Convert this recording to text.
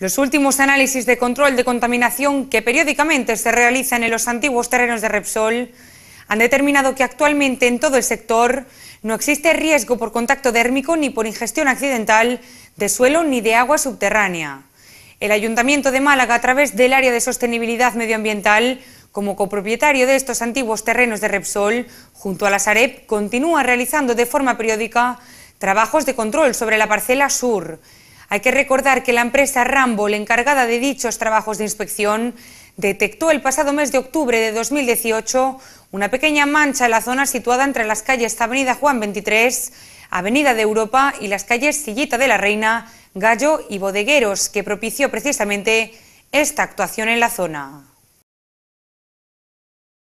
Los últimos análisis de control de contaminación que periódicamente se realizan en los antiguos terrenos de Repsol han determinado que actualmente en todo el sector no existe riesgo por contacto dérmico ni por ingestión accidental de suelo ni de agua subterránea. El Ayuntamiento de Málaga, a través del Área de Sostenibilidad Medioambiental, como copropietario de estos antiguos terrenos de Repsol, junto a la Sareb, continúa realizando de forma periódica trabajos de control sobre la parcela sur, hay que recordar que la empresa Rambo, encargada de dichos trabajos de inspección, detectó el pasado mes de octubre de 2018 una pequeña mancha en la zona situada entre las calles Avenida Juan 23, Avenida de Europa y las calles Sillita de la Reina, Gallo y Bodegueros, que propició precisamente esta actuación en la zona.